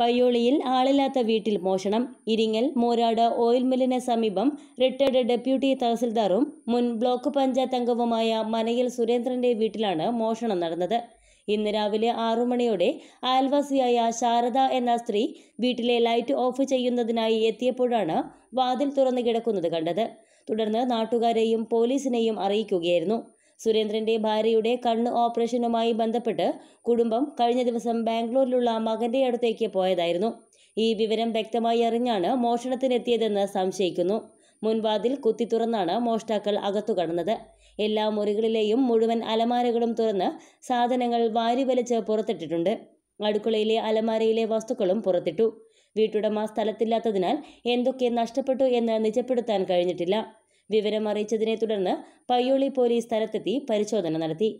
പയ്യോളിയിൽ ആളില്ലാത്ത വീട്ടിൽ മോഷണം ഇരിങ്ങൽ മോരാട് ഓയിൽ മില്ലിന് സമീപം റിട്ടയർഡ് ഡെപ്യൂട്ടി തഹസിൽദാറും മുൻ ബ്ലോക്ക് പഞ്ചായത്ത് അംഗവുമായ മനയിൽ സുരേന്ദ്രന്റെ വീട്ടിലാണ് മോഷണം നടന്നത് ഇന്ന് രാവിലെ ആറു മണിയോടെ അയൽവാസിയായ ശാരദ എന്ന സ്ത്രീ വീട്ടിലെ ലൈറ്റ് ഓഫ് ചെയ്യുന്നതിനായി എത്തിയപ്പോഴാണ് വാതിൽ തുറന്നു കിടക്കുന്നത് കണ്ടത് തുടർന്ന് നാട്ടുകാരെയും പോലീസിനെയും അറിയിക്കുകയായിരുന്നു സുരേന്ദ്രന്റെ ഭാര്യയുടെ കണ്ണ് ഓപ്പറേഷനുമായി ബന്ധപ്പെട്ട് കുടുംബം കഴിഞ്ഞ ദിവസം ബാംഗ്ലൂരിലുള്ള മകന്റെ അടുത്തേക്ക് പോയതായിരുന്നു ഈ വിവരം വ്യക്തമായി അറിഞ്ഞാണ് മോഷണത്തിനെത്തിയതെന്ന് സംശയിക്കുന്നു മുൻവാതിൽ കുത്തി തുറന്നാണ് മോഷ്ടാക്കൾ അകത്തു കടന്നത് എല്ലാ മുറികളിലെയും മുഴുവൻ അലമാരകളും തുറന്ന് സാധനങ്ങൾ വാരി വലിച്ച് പുറത്തിട്ടിട്ടുണ്ട് അടുക്കളയിലെ അലമാരയിലെ വസ്തുക്കളും പുറത്തിട്ടു വീട്ടുടമ സ്ഥലത്തില്ലാത്തതിനാൽ എന്തൊക്കെ നഷ്ടപ്പെട്ടു എന്ന് നിജപ്പെടുത്താൻ കഴിഞ്ഞിട്ടില്ല വിവരമറിയിച്ചതിനെ തുടർന്ന് പയ്യോളി പോലീസ് സ്ഥലത്തെത്തി പരിശോധന നടത്തി